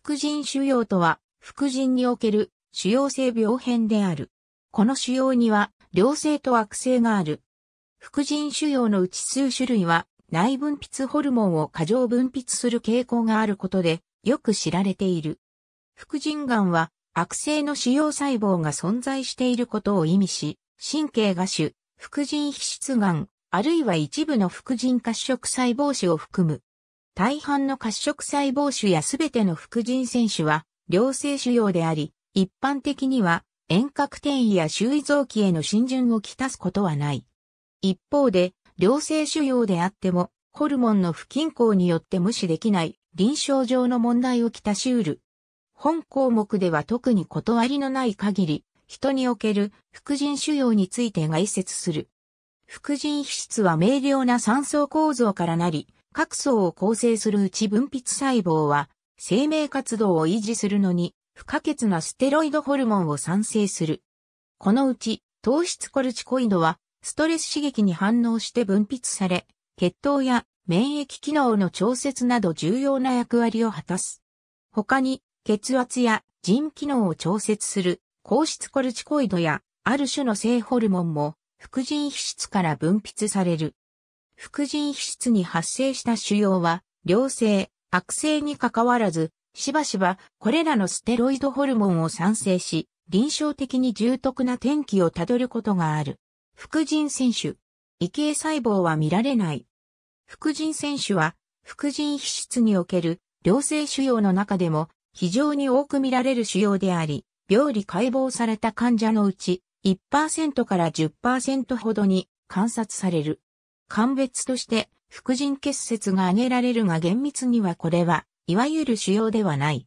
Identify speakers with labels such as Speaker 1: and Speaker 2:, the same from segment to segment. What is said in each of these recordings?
Speaker 1: 副腎腫瘍とは、副腎における腫瘍性病変である。この腫瘍には、良性と悪性がある。副腎腫瘍のうち数種類は、内分泌ホルモンを過剰分泌する傾向があることで、よく知られている。副腎癌は、悪性の腫瘍細胞が存在していることを意味し、神経芽腫、副腎皮質癌、あるいは一部の副腎褐色細胞腫を含む大半の褐色細胞種やすべての副腎腺種は良性腫瘍であり、一般的には遠隔転移や周囲臓器への浸潤をきたすことはない。一方で、良性腫瘍であっても、ホルモンの不均衡によって無視できない臨床上の問題をきたしうる。本項目では特に断りのない限り、人における副腎腫瘍について外説する。副腎皮質は明瞭な酸素構造からなり、各層を構成するうち分泌細胞は、生命活動を維持するのに、不可欠なステロイドホルモンを産生する。このうち、糖質コルチコイドは、ストレス刺激に反応して分泌され、血糖や免疫機能の調節など重要な役割を果たす。他に、血圧や腎機能を調節する、高質コルチコイドや、ある種の性ホルモンも、副腎皮質から分泌される。副腎皮質に発生した腫瘍は、良性、悪性に関わらず、しばしばこれらのステロイドホルモンを産生し、臨床的に重篤な転機をたどることがある。副腎選手。異形細胞は見られない。副腎選手は、副腎皮質における良性腫瘍の中でも非常に多く見られる腫瘍であり、病理解剖された患者のうち1%から10%ほどに観察される。鑑別として副腎結節が挙げられるが厳密にはこれは、いわゆる腫瘍ではない。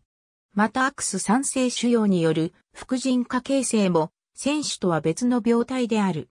Speaker 1: またアクス酸性腫瘍による副腎化形成も、選手とは別の病態である。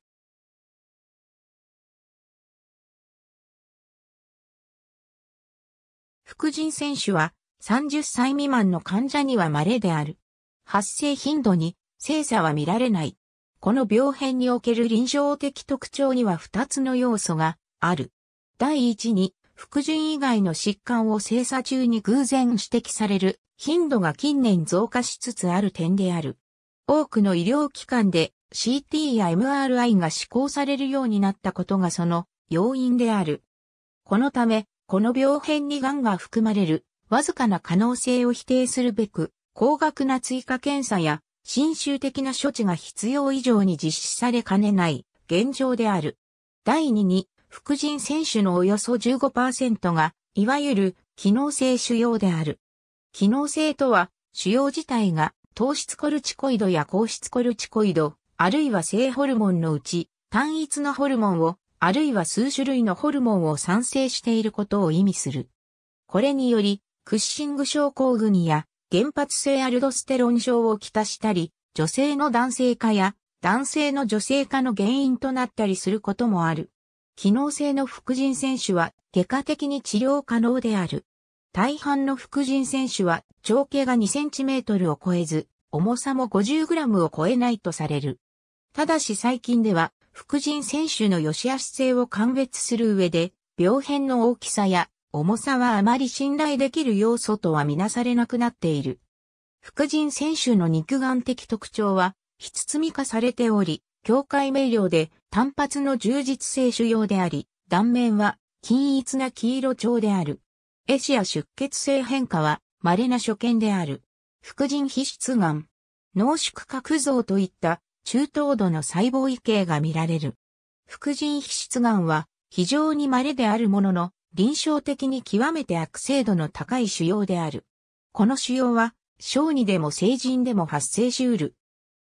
Speaker 1: 副腎選手は30歳未満の患者には稀である。発生頻度に精査は見られない。この病変における臨床的特徴には2つの要素がある。第一に、副腎以外の疾患を精査中に偶然指摘される頻度が近年増加しつつある点である。多くの医療機関で CT や MRI が施行されるようになったことがその要因である。このため、この病変に癌が含まれるわずかな可能性を否定するべく、高額な追加検査や侵襲的な処置が必要以上に実施されかねない現状である。第2に、副腎選手のおよそ15%が、いわゆる機能性腫瘍である。機能性とは、腫瘍自体が糖質コルチコイドや硬質コルチコイド、あるいは性ホルモンのうち、単一のホルモンを、あるいは数種類のホルモンを産生していることを意味する。これにより、クッシング症候群や原発性アルドステロン症をきたしたり、女性の男性化や男性の女性化の原因となったりすることもある。機能性の副腎選手は外科的に治療可能である。大半の副腎選手は長径が2センチメートルを超えず、重さも50グラムを超えないとされる。ただし最近では、副腎選手の良し悪し性を鑑別する上で、病変の大きさや重さはあまり信頼できる要素とはみなされなくなっている。副腎選手の肉眼的特徴は、つつみ化されており、境界明瞭で単発の充実性腫瘍であり、断面は均一な黄色調である。エシア出血性変化は稀な所見である。副腎皮質がん、濃縮角像といった中等度の細胞異形が見られる。副腎皮質がんは非常に稀であるものの、臨床的に極めて悪性度の高い腫瘍である。この腫瘍は、小児でも成人でも発生しうる。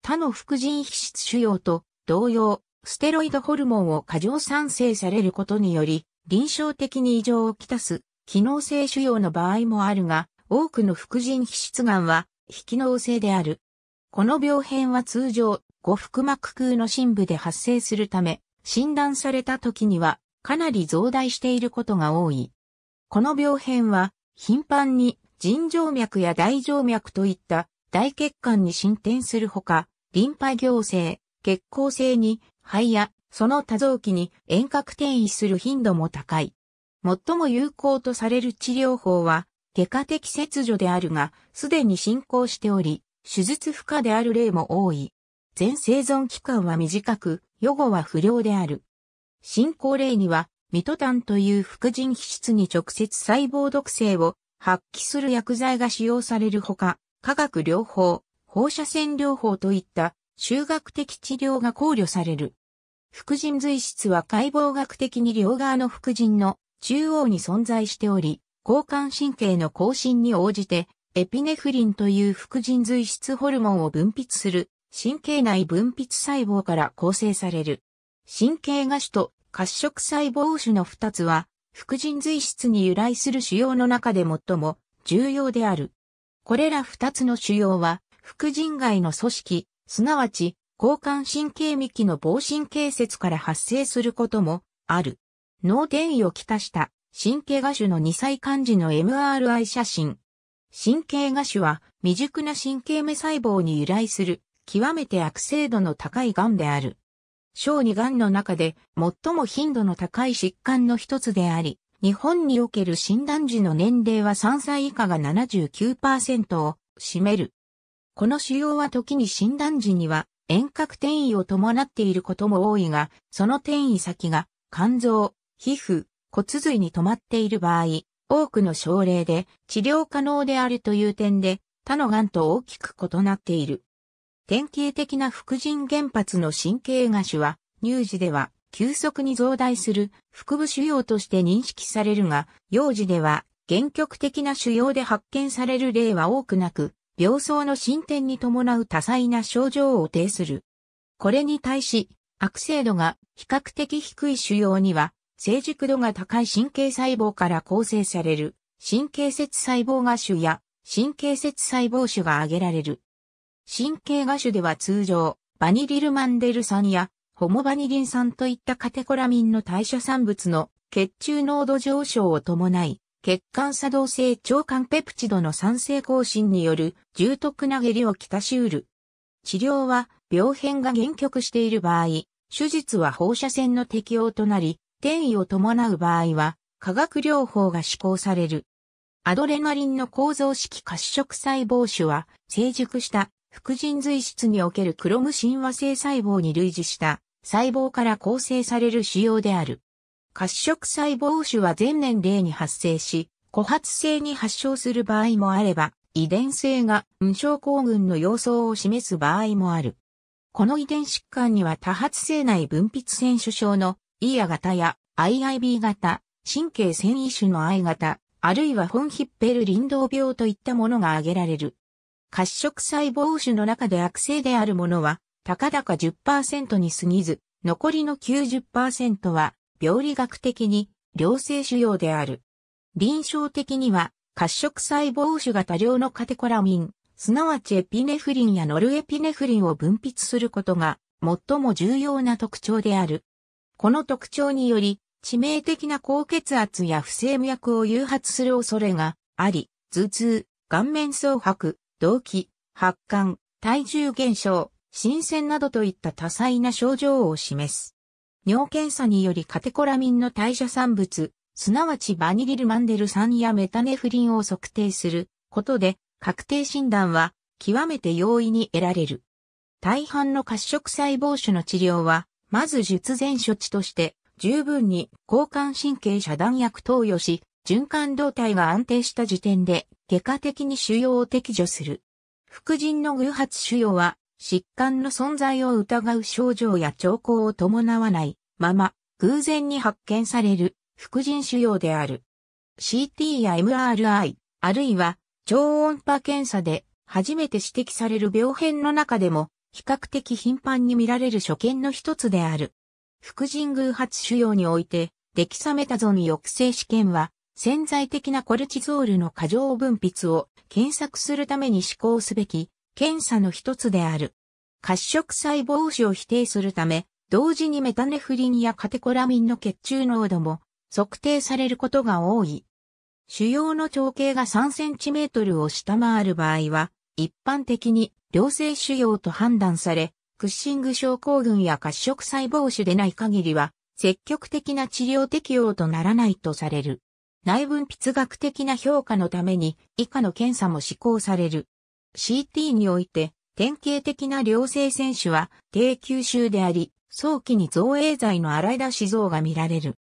Speaker 1: 他の副腎皮質腫瘍と同様、ステロイドホルモンを過剰産生されることにより、臨床的に異常をきたす、機能性腫瘍の場合もあるが、多くの副腎皮質癌は、非機能性である。この病変は通常、五腹膜腔の深部で発生するため、診断された時には、かなり増大していることが多い。この病変は、頻繁に腎静脈や大静脈といった大血管に進展するほか、リンパ行性、血行性に肺やその多臓器に遠隔転移する頻度も高い。最も有効とされる治療法は、外科的切除であるが、すでに進行しており、手術不可である例も多い。全生存期間は短く、予後は不良である。進行例には、ミトタンという副腎皮質に直接細胞毒性を発揮する薬剤が使用されるほか、化学療法、放射線療法といった修学的治療が考慮される。副腎髄質は解剖学的に両側の副腎の中央に存在しており、交換神経の更新に応じて、エピネフリンという副腎髄質ホルモンを分泌する神経内分泌細胞から構成される。神経芽種と褐色細胞種の2つは、副腎髄質に由来する腫瘍の中で最も重要である。これら2つの腫瘍は、副腎外の組織、すなわち、交換神経幹の防神経節から発生することもある。脳転移をきたした神経芽種の2歳漢字の MRI 写真。神経芽種は未熟な神経芽細胞に由来する極めて悪性度の高い癌である。小児癌の中で最も頻度の高い疾患の一つであり、日本における診断時の年齢は3歳以下が79%を占める。この腫瘍は時に診断時には遠隔転移を伴っていることも多いが、その転移先が肝臓、皮膚、骨髄に止まっている場合、多くの症例で治療可能であるという点で他の癌と大きく異なっている。典型的な副腎原発の神経芽腫は、乳児では急速に増大する腹部腫瘍として認識されるが、幼児では原極的な腫瘍で発見される例は多くなく、病巣の進展に伴う多彩な症状を呈する。これに対し、悪性度が比較的低い腫瘍には、成熟度が高い神経細胞から構成される神経節細胞芽腫や神経節細胞腫が挙げられる。神経芽腫では通常、バニリルマンデル酸やホモバニリン酸といったカテコラミンの代謝産物の血中濃度上昇を伴い、血管作動性腸管ペプチドの酸性更新による重篤な下痢をきたしうる。治療は病変が限局している場合、手術は放射線の適用となり、転移を伴う場合は化学療法が施行される。アドレナリンの構造式褐色細胞種は成熟した副腎髄質におけるクロム親和性細胞に類似した細胞から構成される仕様である。褐色細胞腫は全年齢に発生し、枯発性に発症する場合もあれば、遺伝性が無症候群の様相を示す場合もある。この遺伝疾患には多発性内分泌腺腫症の e ア型や IIB 型、神経繊維腫の I 型、あるいはンヒッペル林道病といったものが挙げられる。褐色細胞腫の中で悪性であるものは、たかだか10%に過ぎず、残りの90%は病理学的に良性腫瘍である。臨床的には、褐色細胞腫が多量のカテコラミン、すなわちエピネフリンやノルエピネフリンを分泌することが最も重要な特徴である。この特徴により、致命的な高血圧や不整脈を誘発する恐れがあり、頭痛、顔面蒼白、動悸、発汗、体重減少、新鮮などといった多彩な症状を示す。尿検査によりカテコラミンの代謝産物、すなわちバニリルマンデル酸やメタネフリンを測定することで、確定診断は極めて容易に得られる。大半の褐色細胞腫の治療は、まず術前処置として、十分に交感神経遮断薬投与し、循環動態が安定した時点で、外科的に腫瘍を摘除する。副腎の偶発腫瘍は、疾患の存在を疑う症状や兆候を伴わないまま、偶然に発見される、副腎腫瘍である。CT や MRI、あるいは超音波検査で初めて指摘される病変の中でも、比較的頻繁に見られる所見の一つである。副腎偶発腫瘍において、デキサメタゾン抑制試験は、潜在的なコルチゾールの過剰分泌を検索するために施行すべき検査の一つである。褐色細胞腫を否定するため、同時にメタネフリンやカテコラミンの血中濃度も測定されることが多い。腫瘍の長径が3センチメートルを下回る場合は、一般的に良性腫瘍と判断され、クッシング症候群や褐色細胞腫でない限りは、積極的な治療適用とならないとされる。内分泌学的な評価のために、以下の検査も施行される。CT において、典型的な良性選手は低吸収であり、早期に造影剤の洗い出し像が見られる。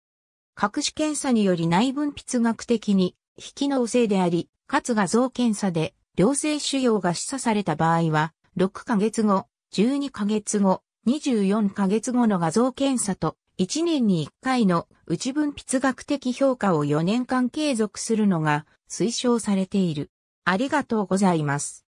Speaker 1: 各種検査により内分泌学的に引き能性であり、かつ画像検査で良性腫瘍が示唆された場合は、6ヶ月後、12ヶ月後、24ヶ月後の画像検査と、1年に1回の内分泌学的評価を4年間継続するのが推奨されている。ありがとうございます。